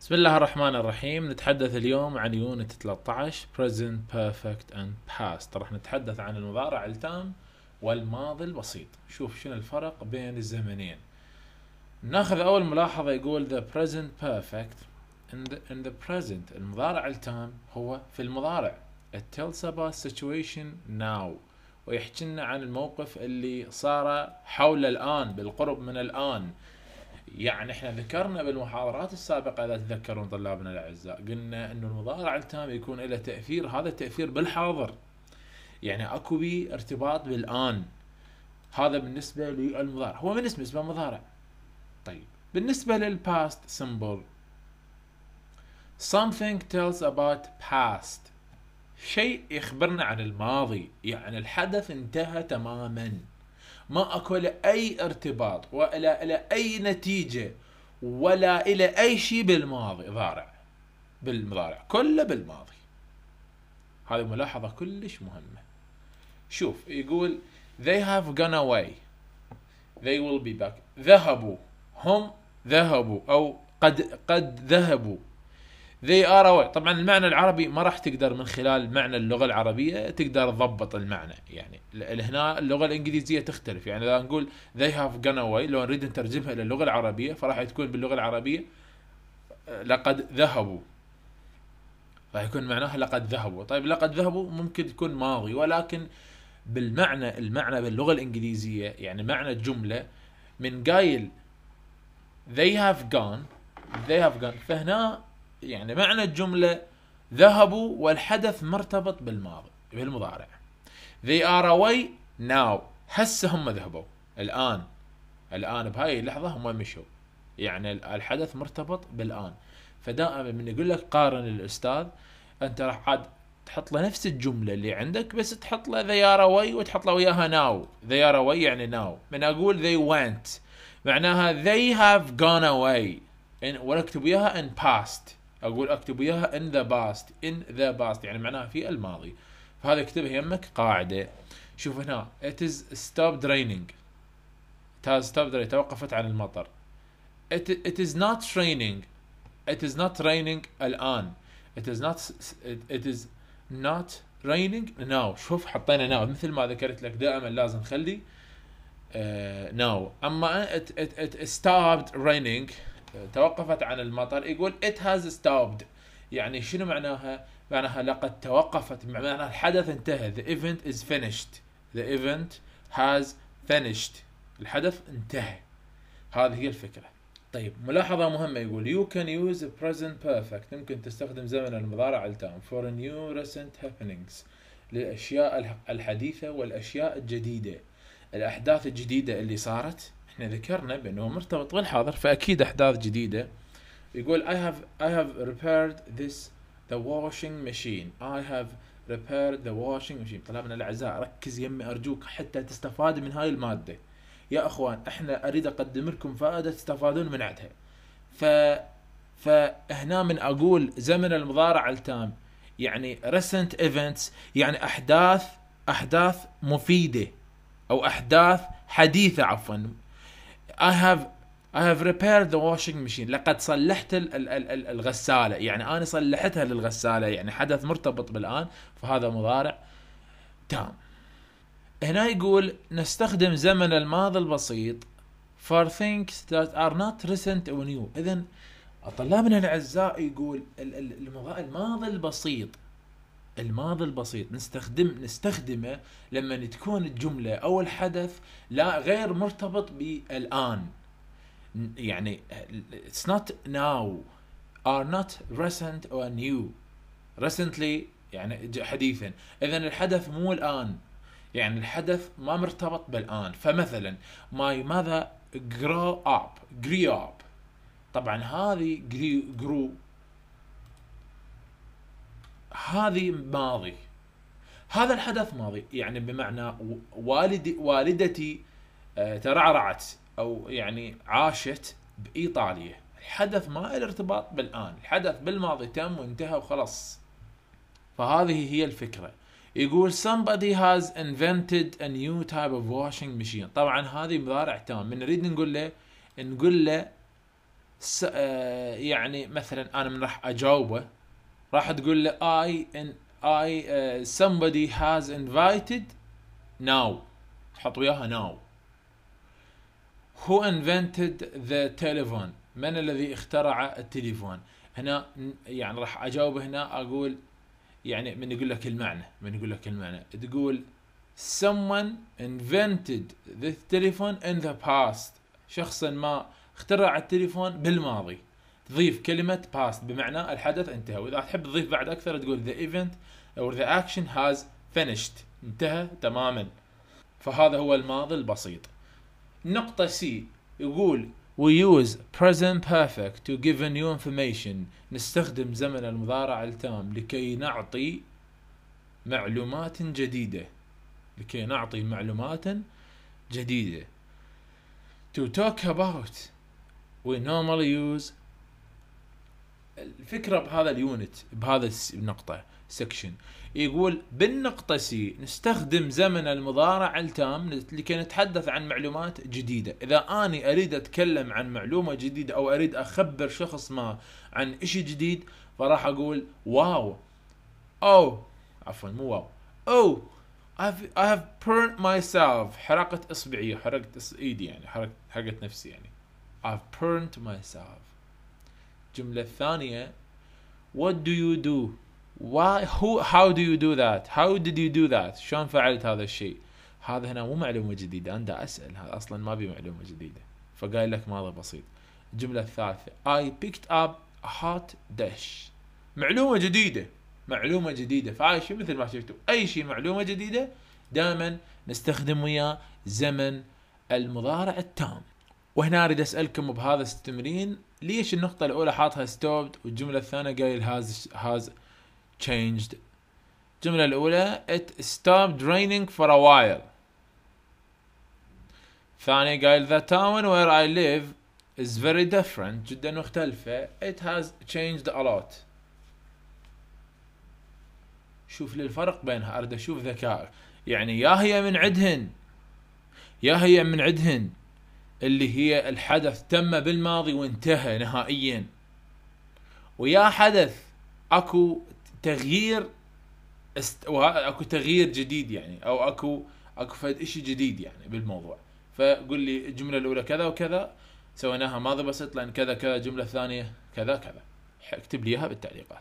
بسم الله الرحمن الرحيم نتحدث اليوم عن يونت 13 present perfect and past راح نتحدث عن المضارع التام والماضي البسيط شوف شنو الفرق بين الزمنين ناخذ اول ملاحظة يقول the present perfect in the, in the present المضارع التام هو في المضارع it tells about situation now ويحكي لنا عن الموقف اللي صار حول الآن بالقرب من الآن يعني احنا ذكرنا بالمحاضرات السابقه اذا تذكرون طلابنا الاعزاء قلنا انه المضارع التام يكون له تاثير هذا التاثير بالحاضر يعني اكو بي ارتباط بالان هذا بالنسبه للمضارع هو من اسمه اسمه مضارع طيب بالنسبه للباست سمبل something tells about past شيء يخبرنا عن الماضي يعني الحدث انتهى تماما ما اكو له اي ارتباط ولا الى اي نتيجه ولا الى اي شيء بالماضي ضارع بالمضارع كله بالماضي هذه ملاحظه كلش مهمه شوف يقول they have gone away they will be back ذهبوا هم ذهبوا او قد قد ذهبوا they are away طبعا المعنى العربي ما راح تقدر من خلال معنى اللغه العربيه تقدر تضبط المعنى يعني هنا اللغه الانجليزيه تختلف يعني اذا نقول they have gone away لو نريد نترجمها الى اللغه العربيه فراح تكون باللغه العربيه لقد ذهبوا راح يكون معناها لقد ذهبوا طيب لقد ذهبوا ممكن تكون ماضي ولكن بالمعنى المعنى باللغه الانجليزيه يعني معنى الجمله من قايل they have gone they have gone فهنا يعني معنى الجملة ذهبوا والحدث مرتبط بالماضي بالمضارع they are away now هسه هم ذهبوا الآن الآن بهاي اللحظة هم مشوا يعني الحدث مرتبط بالآن فدائما من يقول لك قارن الأستاذ أنت راح عاد تحط له نفس الجملة اللي عندك بس تحط له they are away وتحط له وياها now they are away يعني now من أقول they went معناها they have gone away ولا اكتب وياها in past اقول اكتب وياها ان ذا باست ان ذا باست يعني معناها في الماضي فهذا اكتبها يمك قاعده شوف هنا it is stopped raining it has stopped raining توقفت عن المطر it, it is not raining it is not raining الان it is not it is not raining now شوف حطينا now مثل ما ذكرت لك دائما لازم خلي uh, now اما it, it, it stopped raining توقفت عن المطر يقول it has stopped يعني شنو معناها؟ معناها لقد توقفت معناها الحدث انتهى the event is finished the event has finished الحدث انتهى هذه هي الفكرة طيب ملاحظة مهمة يقول you can use present perfect ممكن تستخدم زمن المضارع التام for new recent happenings للأشياء الحديثة والأشياء الجديدة الأحداث الجديدة اللي صارت احنا ذكرنا بانه مرتبط بالحاضر فاكيد احداث جديده يقول I have I have repaired this the washing machine I have repaired the washing machine طلبنا الاعزاء ركز يمي ارجوك حتى تستفاد من هاي الماده يا اخوان احنا اريد اقدم لكم فائده تستفادون من عندها ف فهنا من اقول زمن المضارع التام يعني recent events يعني احداث احداث مفيده او احداث حديثه عفوا I have I have repaired the washing machine لقد صلحت الغسالة يعني أنا صلحتها للغسالة يعني حدث مرتبط بالآن فهذا مضارع تام هنا يقول نستخدم زمن الماضي البسيط for things that are not recent or new إذا طلابنا الأعزاء يقول الماضي البسيط الماضي البسيط نستخدم نستخدمه لما تكون الجملة أو الحدث لا غير مرتبط بالآن يعني it's not now are not recent or new recently يعني حديثا اذا الحدث مو الان يعني الحدث ما مرتبط بالان فمثلا my mother grew up grew up طبعا هذه grew هذه ماضي هذا الحدث ماضي يعني بمعنى والدي والدتي آه، ترعرعت او يعني عاشت بايطاليا الحدث ما له ارتباط بالان الحدث بالماضي تم وانتهى وخلاص فهذه هي الفكره يقول somebody has invented a new type of washing machine طبعا هذه مضارع تام من نريد نقول له نقول له آه، يعني مثلا انا من راح اجاوبه راح تقول له اي ان اي somebody has invited now تحط وياها now who invented the telephone من الذي اخترع التليفون هنا يعني راح اجاوب هنا اقول يعني من يقول لك المعنى من يقول لك المعنى تقول someone invented the telephone in the past شخصا ما اخترع التليفون بالماضي ضيف كلمة past بمعنى الحدث انتهى وإذا تحب تضيف بعد أكثر تقول the event or the action has finished انتهى تماما فهذا هو الماضي البسيط نقطة C يقول We use present perfect to give a new information نستخدم زمن المضارع التام لكي نعطي معلومات جديدة لكي نعطي معلومات جديدة To talk about we normally use الفكره بهذا اليونت بهذا النقطه سكشن يقول بالنقطه سي نستخدم زمن المضارع التام لكي نتحدث عن معلومات جديده اذا اني اريد اتكلم عن معلومه جديده او اريد اخبر شخص ما عن شيء جديد فراح اقول واو او عفوا مو واو او I have burned myself حرقت اصبعي حرقت ايدي يعني حرقت حرقت نفسي يعني I've burned myself الجملة الثانية what do you do why who how do you do that how did you do that شلون فعلت هذا الشيء هذا هنا مو معلومة جديدة أنا أسأل هذا أصلا ما بي معلومة جديدة فقايل لك ماذا بسيط الجملة الثالثة I picked up a hot dish معلومة جديدة معلومة جديدة فهاي شيء مثل ما شفتوا أي شيء معلومة جديدة دائما نستخدم وياه زمن المضارع التام وهنا اريد اسالكم بهذا التمرين ليش النقطة الأولى حاطها stopped والجملة الثانية قايل has has changed الجملة الأولى it stopped raining for a while ثانية قايل the town where I live is very different جدا مختلفة it has changed a lot شوف لي الفرق بينها اريد اشوف ذكائك يعني يا هي من عدهن يا هي من عدهن اللي هي الحدث تم بالماضي وانتهى نهائيا ويا حدث اكو تغيير است... اكو تغيير جديد يعني او اكو اكو فد شيء جديد يعني بالموضوع فقول لي الجمله الاولى كذا وكذا سويناها ماضي بسيط لان كذا كذا الجمله الثانيه كذا كذا اكتب لي اياها بالتعليقات